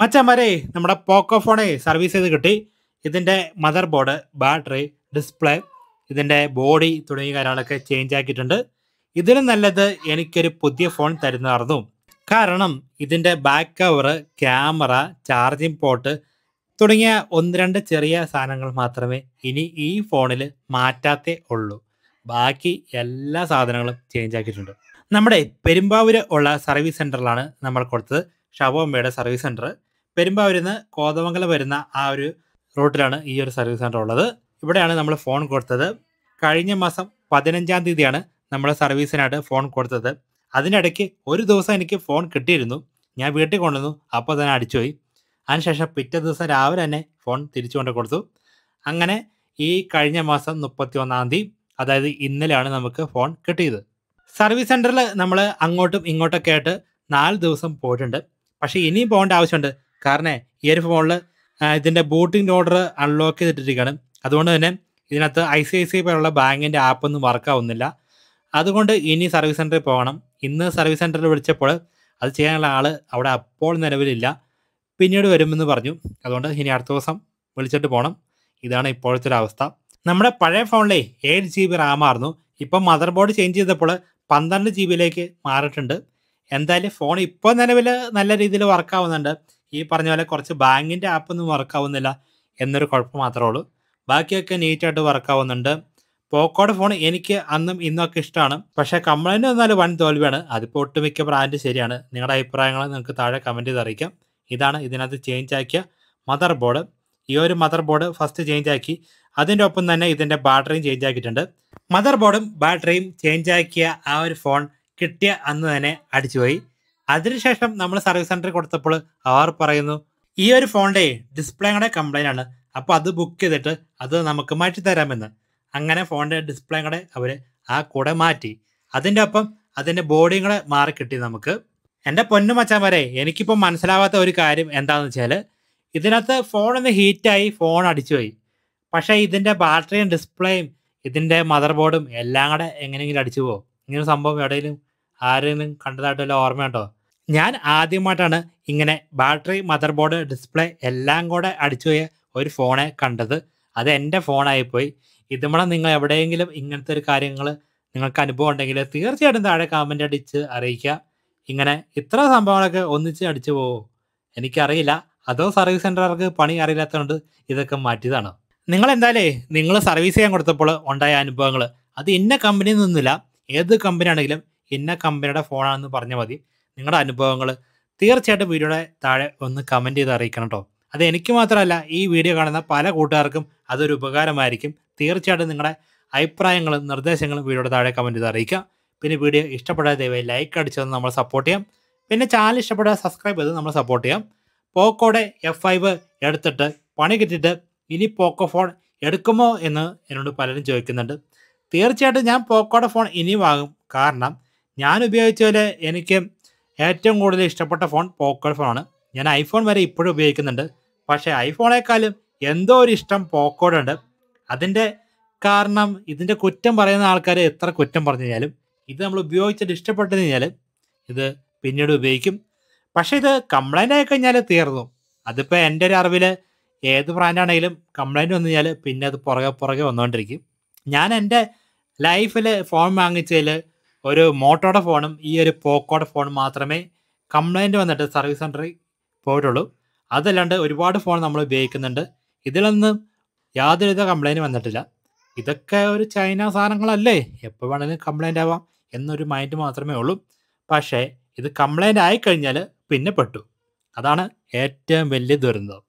മച്ചന്മാരെ നമ്മുടെ പോക്കോ ഫോണെ സർവീസ് ചെയ്ത് കിട്ടി ഇതിൻ്റെ മദർ ബോർഡ് ബാറ്ററി ഡിസ്പ്ലേ ഇതിൻ്റെ ബോഡി തുടങ്ങിയ കാര്യങ്ങളൊക്കെ ചേഞ്ച് ആക്കിയിട്ടുണ്ട് ഇതിലും നല്ലത് എനിക്കൊരു പുതിയ ഫോൺ തരുന്നതായിരുന്നു കാരണം ഇതിൻ്റെ back cover camera charging port തുടങ്ങിയ ഒന്ന് രണ്ട് ചെറിയ സാധനങ്ങൾ മാത്രമേ ഇനി ഈ ഫോണിൽ മാറ്റാത്തേ ഉള്ളൂ ബാക്കി എല്ലാ സാധനങ്ങളും ചേഞ്ച് ആക്കിയിട്ടുണ്ട് നമ്മുടെ പെരുമ്പാവൂർ ഉള്ള സർവീസ് സെൻറ്ററിലാണ് നമ്മൾ കൊടുത്തത് ഷവോമയുടെ സർവീസ് സെൻറ്റർ പെരുമ്പാവരുന്ന് കോതമംഗലം വരുന്ന ആ ഒരു റൂട്ടിലാണ് ഈ ഒരു സർവീസ് സെൻ്റർ ഉള്ളത് ഇവിടെയാണ് നമ്മൾ ഫോൺ കൊടുത്തത് കഴിഞ്ഞ മാസം പതിനഞ്ചാം തീയതിയാണ് നമ്മൾ സർവീസിനായിട്ട് ഫോൺ കൊടുത്തത് അതിനിടയ്ക്ക് ഒരു ദിവസം എനിക്ക് ഫോൺ കിട്ടിയിരുന്നു ഞാൻ വീട്ടിൽ കൊണ്ടുവന്നു അപ്പോൾ തന്നെ അടിച്ചുപോയി അതിനുശേഷം പിറ്റേ ദിവസം രാവിലെ തന്നെ ഫോൺ തിരിച്ചു കൊണ്ട് കൊടുത്തു അങ്ങനെ ഈ കഴിഞ്ഞ മാസം മുപ്പത്തി ഒന്നാം തീയതി അതായത് ഇന്നലെയാണ് നമുക്ക് ഫോൺ കിട്ടിയത് സർവീസ് സെൻറ്ററിൽ നമ്മൾ അങ്ങോട്ടും ഇങ്ങോട്ടൊക്കെ ആയിട്ട് നാല് ദിവസം പോയിട്ടുണ്ട് പക്ഷേ ഇനിയും പോകേണ്ട ആവശ്യമുണ്ട് കാരണം ഈ ഒരു ഫോണിൽ ഇതിന്റെ ബൂട്ടിംഗ് ഓർഡർ അൺലോക്ക് ചെയ്തിട്ടിരിക്കുകയാണ് അതുകൊണ്ട് തന്നെ ഇതിനകത്ത് ഐ സി ഐ സി പോലുള്ള ബാങ്കിന്റെ ആപ്പ് ഒന്നും വർക്ക് ആവുന്നില്ല അതുകൊണ്ട് ഇനി സർവീസ് സെന്ററിൽ പോകണം ഇന്ന് സർവീസ് സെന്ററിൽ വിളിച്ചപ്പോൾ അത് ചെയ്യാനുള്ള ആള് അവിടെ അപ്പോൾ നിലവിലില്ല പിന്നീട് വരുമെന്ന് പറഞ്ഞു അതുകൊണ്ട് ഇനി അടുത്ത ദിവസം വിളിച്ചിട്ട് പോകണം ഇതാണ് ഇപ്പോഴത്തെ ഒരു അവസ്ഥ നമ്മുടെ പഴയ ഫോണിലെ ഏഴ് ജി ബി റാമായിരുന്നു ഇപ്പം മദർ ബോർഡ് ചേഞ്ച് ചെയ്തപ്പോൾ പന്ത്രണ്ട് ജി ബിയിലേക്ക് മാറിയിട്ടുണ്ട് എന്തായാലും ഫോൺ ഇപ്പോൾ നിലവിൽ നല്ല രീതിയിൽ വർക്ക് ആവുന്നുണ്ട് ഈ പറഞ്ഞ പോലെ കുറച്ച് ബാങ്കിൻ്റെ ആപ്പൊന്നും വർക്കാവുന്നില്ല എന്നൊരു കുഴപ്പം മാത്രമേ ഉള്ളൂ ബാക്കിയൊക്കെ നീറ്റായിട്ട് വർക്കാവുന്നുണ്ട് പോക്കോയുടെ ഫോൺ എനിക്ക് അന്നും ഇന്നൊക്കെ ഇഷ്ടമാണ് പക്ഷേ കംപ്ലൈൻറ്റ് വന്നാൽ വൻ തോൽവിയാണ് അതിപ്പോൾ ഒട്ടുമിക്ക ബ്രാൻഡ് ശരിയാണ് നിങ്ങളുടെ അഭിപ്രായങ്ങൾ നിങ്ങൾക്ക് താഴെ കമൻറ്റ് ചെയ്ത് അറിയിക്കാം ഇതാണ് ഇതിനകത്ത് ചേഞ്ച് ആക്കിയ മദർ ബോർഡ് ഈ ഒരു മദർ ബോർഡ് ഫസ്റ്റ് ചേഞ്ച് ആക്കി അതിൻ്റെ ഒപ്പം തന്നെ ഇതിൻ്റെ ബാറ്ററിയും ചേഞ്ച് ആക്കിയിട്ടുണ്ട് മദർ ബോർഡും ബാറ്ററിയും ചേഞ്ച് ആക്കിയ ആ ഒരു ഫോൺ കിട്ടിയ അന്ന് തന്നെ അടിച്ചുപോയി അതിനുശേഷം നമ്മൾ സർവീസ് സെന്ററിൽ കൊടുത്തപ്പോൾ അവർ പറയുന്നു ഈ ഒരു ഡിസ്പ്ലേ ഡിസ്പ്ലേയുടെ കംപ്ലൈൻ്റ് ആണ് അപ്പോൾ അത് ബുക്ക് ചെയ്തിട്ട് അത് നമുക്ക് മാറ്റി തരാമെന്ന് അങ്ങനെ ഫോണിൻ്റെ ഡിസ്പ്ലേ കൂടെ അവർ ആ കൂടെ മാറ്റി അതിൻ്റെ ഒപ്പം അതിൻ്റെ ബോഡിയും കൂടെ മാറി കിട്ടി നമുക്ക് എൻ്റെ പൊന്നു മച്ചാൻ വരെ എനിക്കിപ്പോൾ മനസ്സിലാവാത്ത ഒരു കാര്യം എന്താണെന്ന് വെച്ചാൽ ഇതിനകത്ത് ഫോണൊന്ന് ഹീറ്റായി ഫോൺ അടിച്ചു പോയി പക്ഷേ ഇതിൻ്റെ ബാറ്ററിയും ഡിസ്പ്ലേയും ഇതിൻ്റെ മദർ ബോർഡും എല്ലാം കൂടെ എങ്ങനെയെങ്കിലും അടിച്ചു പോകും ഇങ്ങനെ സംഭവം എവിടെയെങ്കിലും ആരെങ്കിലും കണ്ടതായിട്ടുള്ള ഓർമ്മയുണ്ടോ ഞാൻ ആദ്യമായിട്ടാണ് ഇങ്ങനെ ബാറ്ററി മദർ ബോർഡ് ഡിസ്പ്ലേ എല്ലാം കൂടെ അടിച്ചുപോയ ഒരു ഫോണെ കണ്ടത് അത് എൻ്റെ ഫോണായിപ്പോയി ഇതുമണം നിങ്ങൾ എവിടെയെങ്കിലും ഇങ്ങനത്തെ ഒരു കാര്യങ്ങൾ നിങ്ങൾക്ക് അനുഭവം ഉണ്ടെങ്കിൽ തീർച്ചയായിട്ടും താഴെ കമൻ്റ് അടിച്ച് അറിയിക്കുക ഇങ്ങനെ ഇത്ര സംഭവങ്ങളൊക്കെ ഒന്നിച്ച് അടിച്ചു പോവോ എനിക്കറിയില്ല അതോ സർവീസ് സെൻറ്റർക്ക് പണി അറിയില്ലാത്തതുകൊണ്ട് ഇതൊക്കെ മാറ്റിയതാണ് നിങ്ങൾ എന്തായാലേ നിങ്ങൾ സർവീസ് ചെയ്യാൻ കൊടുത്തപ്പോൾ ഉണ്ടായ അനുഭവങ്ങൾ അത് ഇന്ന കമ്പനിയിൽ നിന്നില്ല ഏത് കമ്പനി ആണെങ്കിലും ഇന്ന കമ്പനിയുടെ ഫോണാണെന്ന് പറഞ്ഞാൽ മതി നിങ്ങളുടെ അനുഭവങ്ങൾ തീർച്ചയായിട്ടും വീഡിയോയുടെ താഴെ ഒന്ന് കമൻറ്റ് ചെയ്ത് അറിയിക്കണം കേട്ടോ അത് എനിക്ക് മാത്രമല്ല ഈ വീഡിയോ കാണുന്ന പല കൂട്ടുകാർക്കും അതൊരു ഉപകാരമായിരിക്കും തീർച്ചയായിട്ടും നിങ്ങളുടെ അഭിപ്രായങ്ങളും നിർദ്ദേശങ്ങളും വീഡിയോയുടെ താഴെ കമൻറ്റ് ചെയ്ത് അറിയിക്കുക പിന്നെ വീഡിയോ ഇഷ്ടപ്പെടാതെ ദയവായി ലൈക്ക് അടിച്ചത് നമ്മൾ സപ്പോർട്ട് ചെയ്യാം പിന്നെ ചാനൽ ഇഷ്ടപ്പെടുക സബ്സ്ക്രൈബ് ചെയ്ത് നമ്മൾ സപ്പോർട്ട് ചെയ്യാം പോക്കോടെ എഫ് ഫൈവ് എടുത്തിട്ട് പണി കിട്ടിയിട്ട് ഇനി പോക്കോ ഫോൺ എടുക്കുമോ എന്ന് എന്നോട് പലരും ചോദിക്കുന്നുണ്ട് തീർച്ചയായിട്ടും ഞാൻ പോക്കോടെ ഫോൺ ഇനി വാങ്ങും കാരണം ഞാൻ ഉപയോഗിച്ച പോലെ എനിക്ക് ഏറ്റവും കൂടുതൽ ഇഷ്ടപ്പെട്ട ഫോൺ പോക്കോ ഫോണാണ് ഞാൻ ഐഫോൺ വരെ ഇപ്പോഴും ഉപയോഗിക്കുന്നുണ്ട് പക്ഷേ ഐഫോണേക്കാളും എന്തോ ഒരു ഇഷ്ടം പോക്കോടുണ്ട് അതിൻ്റെ കാരണം ഇതിൻ്റെ കുറ്റം പറയുന്ന ആൾക്കാർ എത്ര കുറ്റം പറഞ്ഞു കഴിഞ്ഞാലും ഇത് നമ്മൾ ഉപയോഗിച്ചിട്ട് ഇഷ്ടപ്പെട്ടു കഴിഞ്ഞാൽ ഇത് പിന്നീട് ഉപയോഗിക്കും പക്ഷേ ഇത് കംപ്ലൈൻ്റ് ആയി കഴിഞ്ഞാൽ തീർന്നു അതിപ്പോൾ എൻ്റെ ഒരു അറിവിൽ ഏത് ബ്രാൻഡാണെങ്കിലും കംപ്ലൈൻറ്റ് വന്നു കഴിഞ്ഞാൽ പിന്നെ അത് പുറകെ പുറകെ വന്നുകൊണ്ടിരിക്കും ഞാൻ എൻ്റെ ലൈഫിൽ ഫോൺ വാങ്ങിച്ചതിൽ ഒരു മോട്ടോയുടെ ഫോണും ഈ ഒരു പോക്കോടെ ഫോണും മാത്രമേ കംപ്ലൈൻറ്റ് വന്നിട്ട് സർവീസ് സെൻറ്ററിൽ പോയിട്ടുള്ളൂ അതല്ലാണ്ട് ഒരുപാട് ഫോൺ നമ്മൾ ഉപയോഗിക്കുന്നുണ്ട് ഇതിലൊന്നും യാതൊരുവിധ കംപ്ലൈൻറ്റ് വന്നിട്ടില്ല ഇതൊക്കെ ഒരു ചൈന സാധനങ്ങളല്ലേ എപ്പോൾ വേണമെങ്കിലും കംപ്ലൈൻ്റ് ആവാം എന്നൊരു മൈൻഡ് മാത്രമേ ഉള്ളൂ പക്ഷേ ഇത് കംപ്ലൈൻ്റ് ആയിക്കഴിഞ്ഞാൽ പിന്നെ പെട്ടു അതാണ് ഏറ്റവും വലിയ ദുരന്തം